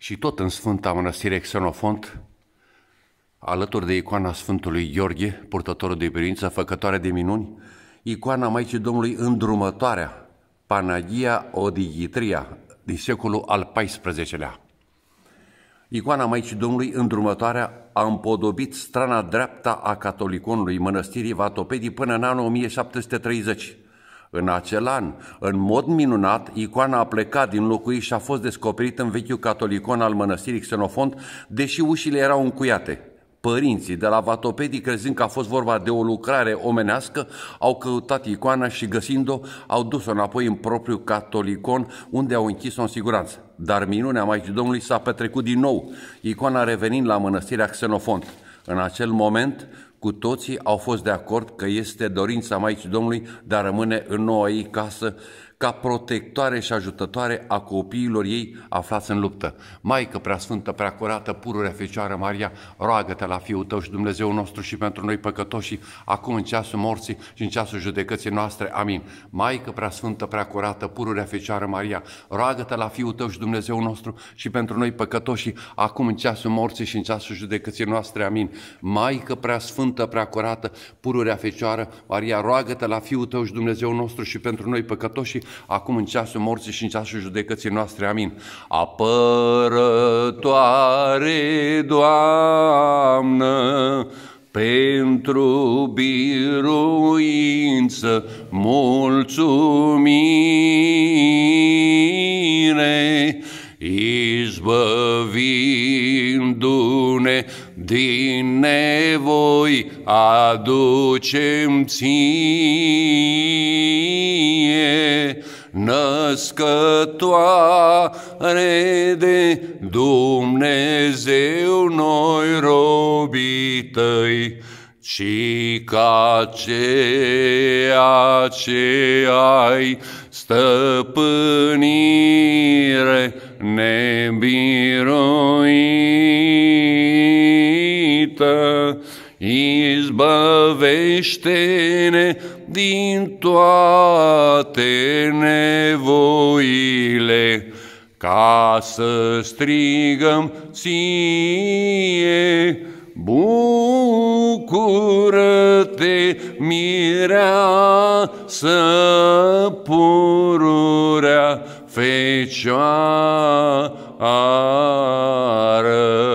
Și tot în Sfânta Mănăstire Xenofont, alături de icoana Sfântului Gheorghe, purtătorul de biruință, făcătoare de minuni, icoana Maicii Domnului îndrumătoarea, Panagia Odigitria, din secolul al XIV-lea. Icoana Maicii Domnului îndrumătoarea a împodobit strana dreapta a catoliconului mănăstirii Vatopedii până în anul 1730, în acel an, în mod minunat, icoana a plecat din locuit și a fost descoperită în vechiul catolicon al mănăstirii Xenofont, deși ușile erau încuiate. Părinții de la Vatopedii, crezând că a fost vorba de o lucrare omenească, au căutat icoana și găsind-o, au dus-o înapoi în propriul catolicon, unde au închis-o în siguranță. Dar minunea Maicii Domnului s-a petrecut din nou, icoana revenind la mănăstirea Xenofont. În acel moment, cu toții au fost de acord că este dorința Maicii Domnului de a rămâne în noua ei casă ca protectoare și ajutătoare a copiilor ei aflați în luptă. Maică preasfântă, preacurată, pururea Fecioară Maria, roagă-te la Fiul tău și Dumnezeu nostru și pentru noi păcătoși, acum în ceasul morții și în ceasul judecății noastre. Amin. Maică preasfântă, preacurată, pururea Fecioară Maria, roagă-te la Fiul tău și Dumnezeu nostru și pentru noi păcătoși, acum în ceasul morții și în ceasul judecății noastre. Amin. Maică preasfântă, preacurată, pururea Fecioară Maria, roagă-te la Fiul tău și Dumnezeu nostru și pentru noi păcătoși, acum în ceasul morții și în ceasul judecății noastre. Amin. Apărătoare, Doamnă, pentru biruință mulțumire, izbăvindu-ne din nevoi aducem ție născătoare de Dumnezeu noi robii tăi, ci ca ceea ce ai stăpânire ne ispită, izbăvește-ne din toate nevoile, ca să strigăm ție, Bucură-te, mireasă, pururea fecioară.